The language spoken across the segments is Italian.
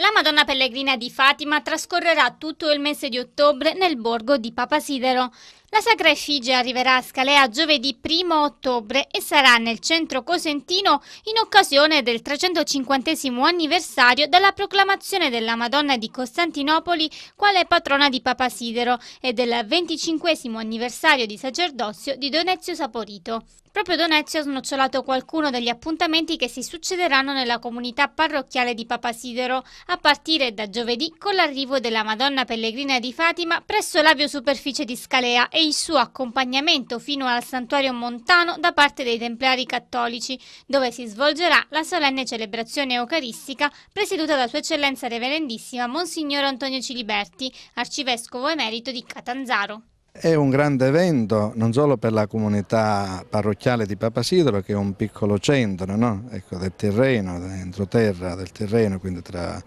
La Madonna Pellegrina di Fatima trascorrerà tutto il mese di ottobre nel borgo di Papa Sidero. La Sacra Effigie arriverà a Scalea giovedì 1 ottobre e sarà nel centro cosentino in occasione del 350 anniversario della proclamazione della Madonna di Costantinopoli quale patrona di Papa Sidero e del 25 anniversario di sacerdozio di Donezio Saporito. Proprio Donezio ha snocciolato qualcuno degli appuntamenti che si succederanno nella comunità parrocchiale di Papa Sidero, a partire da giovedì con l'arrivo della Madonna Pellegrina di Fatima presso l'avio superficie di Scalea e il suo accompagnamento fino al santuario montano da parte dei templari cattolici, dove si svolgerà la solenne celebrazione eucaristica presieduta da Sua Eccellenza Reverendissima Monsignor Antonio Ciliberti, arcivescovo emerito di Catanzaro. È un grande evento non solo per la comunità parrocchiale di Papasidro che è un piccolo centro no? ecco, del terreno, dentro terra del terreno, quindi tra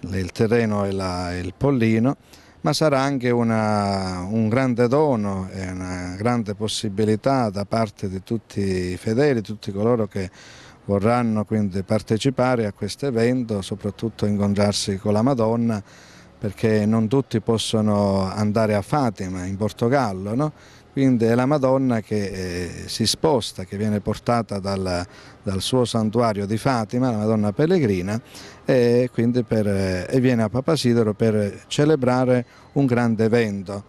il terreno e, la, e il pollino, ma sarà anche una, un grande dono e una grande possibilità da parte di tutti i fedeli, tutti coloro che vorranno quindi partecipare a questo evento, soprattutto incontrarsi con la Madonna, perché non tutti possono andare a Fatima in Portogallo, no? quindi è la Madonna che eh, si sposta, che viene portata dal, dal, suo santuario di Fatima, la Madonna Pellegrina, e, per, eh, e viene a Papa Sidoro per celebrare un grande evento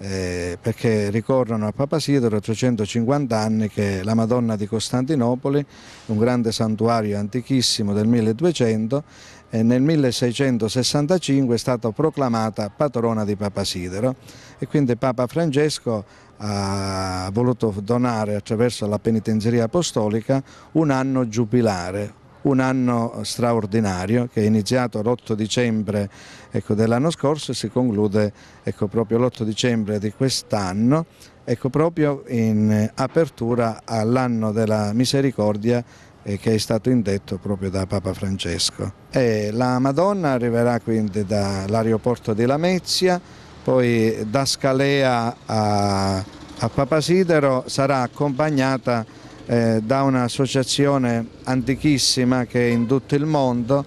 eh, perché ricorrono a Papa Sidoro 350 anni che la Madonna di Costantinopoli, un grande santuario antichissimo del 1200, eh, nel 1665 è stata proclamata patrona di Papa Sidero e quindi Papa Francesco ha voluto donare attraverso la penitenzeria apostolica un anno giubilare, un anno straordinario che è iniziato l'8 dicembre ecco, dell'anno scorso e si conclude ecco, proprio l'8 dicembre di quest'anno, ecco, proprio in apertura all'anno della misericordia eh, che è stato indetto proprio da Papa Francesco. E la Madonna arriverà quindi dall'aeroporto di Lamezia, poi da Scalea a, a Papa Sidero sarà accompagnata eh, da un'associazione antichissima che è in tutto il mondo,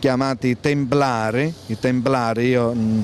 chiamati Templari, i Templari io mh, mm,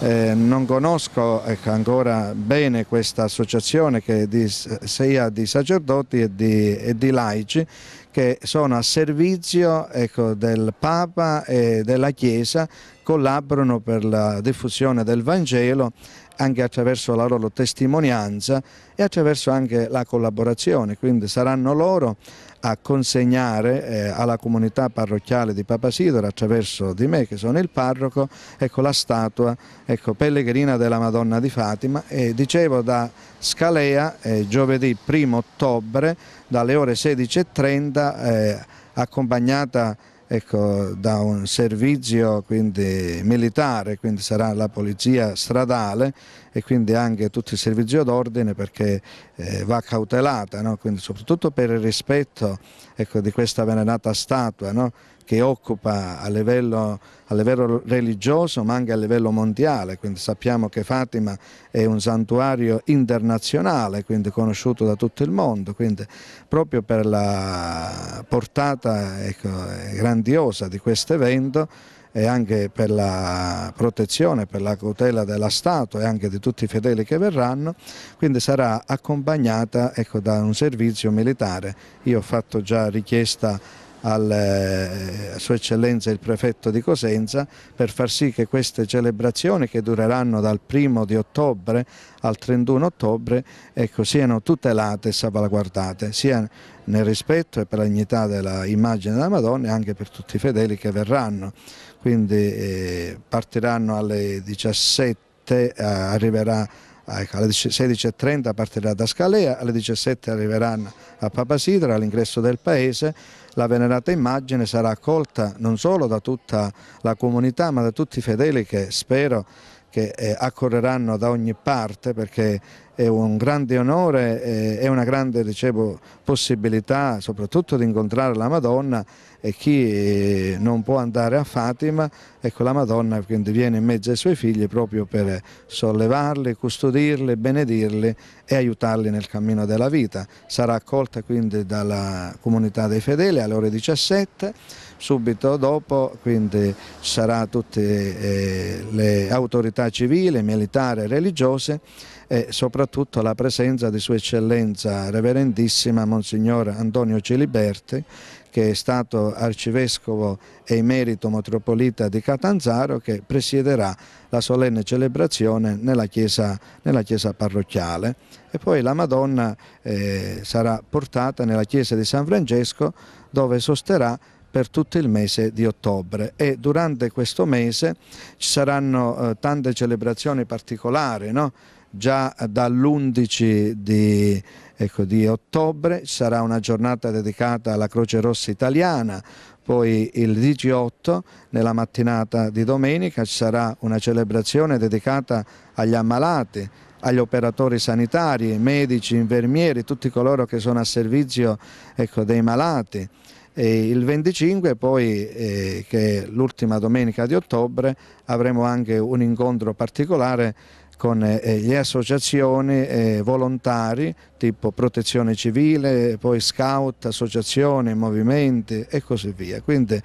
eh, non conosco ecco, ancora bene questa associazione che di, sia di sacerdoti e di, e di, laici che sono a servizio ecco, del Papa e della Chiesa, collaborano per la diffusione del Vangelo anche attraverso la loro testimonianza e attraverso anche la collaborazione, quindi saranno loro a consegnare eh, alla comunità parrocchiale di Papa Sidora attraverso di me che sono il parroco ecco, la statua ecco, pellegrina della Madonna di Fatima e dicevo da Scalea eh, giovedì 1 ottobre dalle ore 16.30 eh, accompagnata ecco, da un servizio quindi, militare, quindi sarà la polizia stradale e quindi anche tutto il servizio d'ordine perché eh, va cautelata, no? soprattutto per il rispetto ecco, di questa venerata statua no? che occupa a livello, a livello, religioso ma anche a livello mondiale, quindi sappiamo che Fatima è un santuario internazionale, quindi conosciuto da tutto il mondo, quindi proprio per la portata ecco, grandiosa di questo evento e anche per la protezione, per la cautela della Stato e anche di tutti i fedeli che verranno, quindi sarà accompagnata ecco, da un servizio militare. Io ho fatto già richiesta al eh, Sua Eccellenza il Prefetto di Cosenza per far sì che queste celebrazioni che dureranno dal 1 di ottobre al 31 ottobre ecco, siano tutelate e salvaguardate sia nel rispetto e per la dignità dell'immagine della Madonna e anche per tutti i fedeli che verranno. Quindi eh, partiranno alle 17, eh, arriverà Ecco, alle 16.30 partirà da Scalea, alle 17 arriveranno a Papasidra all'ingresso del paese. La venerata immagine sarà accolta non solo da tutta la comunità ma da tutti i fedeli che spero che eh, accorreranno da ogni parte perché è un grande onore, è una grande dicevo, possibilità soprattutto di incontrare la Madonna e chi eh, non può andare a Fatima, ecco la Madonna quindi viene in mezzo ai suoi figli proprio per sollevarli, custodirli, benedirli e aiutarli nel cammino della vita. Sarà accolta quindi dalla comunità dei fedeli alle ore 17, subito dopo quindi sarà tutte eh, le autorità civili, militari e religiose e soprattutto soprattutto la presenza di Sua Eccellenza Reverendissima Monsignor Antonio Celiberti che è stato arcivescovo e emerito metropolita di Catanzaro che presiederà la solenne celebrazione nella chiesa, nella chiesa parrocchiale e poi la Madonna eh, sarà portata nella chiesa di San Francesco dove sosterrà per tutto il mese di ottobre e durante questo mese ci saranno eh, tante celebrazioni particolari, no? già dall'11 di, ecco, di ottobre sarà una giornata dedicata alla Croce Rossa Italiana, poi il 18 nella mattinata di domenica ci sarà una celebrazione dedicata agli ammalati, agli operatori sanitari, medici, infermieri, tutti coloro che sono a servizio ecco, dei malati. E il 25 poi, eh, che è l'ultima domenica di ottobre, avremo anche un incontro particolare con eh, eh, le associazioni eh, volontari tipo protezione civile, poi scout, associazioni, movimenti e così via. Quindi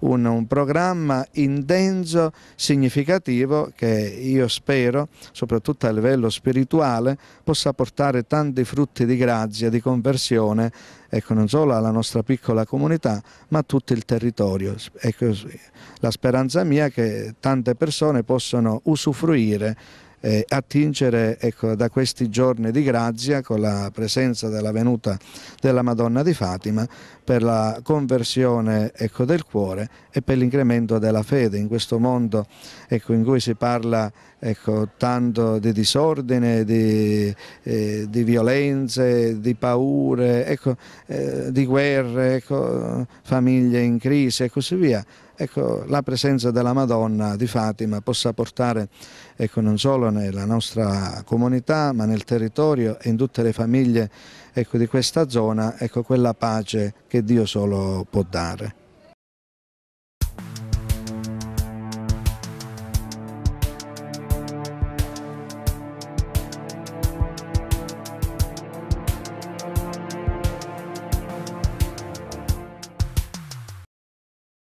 un, un programma intenso, significativo che io spero, soprattutto a livello spirituale, possa portare tanti frutti di grazia, di conversione, ecco, non solo alla nostra piccola comunità, ma a tutto il territorio. Ecco, la speranza mia è che tante persone possano usufruire eh, attingere ecco, da questi giorni di grazia con la presenza della venuta della Madonna di Fatima per la conversione ecco, del cuore e per l'incremento della fede in questo mondo ecco, in cui si parla ecco, tanto di disordine, di, eh, di violenze, di paure, ecco, eh, di guerre, ecco, famiglie in crisi e così via ecco, la presenza della Madonna di Fatima possa portare ecco, non solo nella nostra comunità ma nel territorio e in tutte le famiglie ecco, di questa zona ecco, quella pace che Dio solo può dare.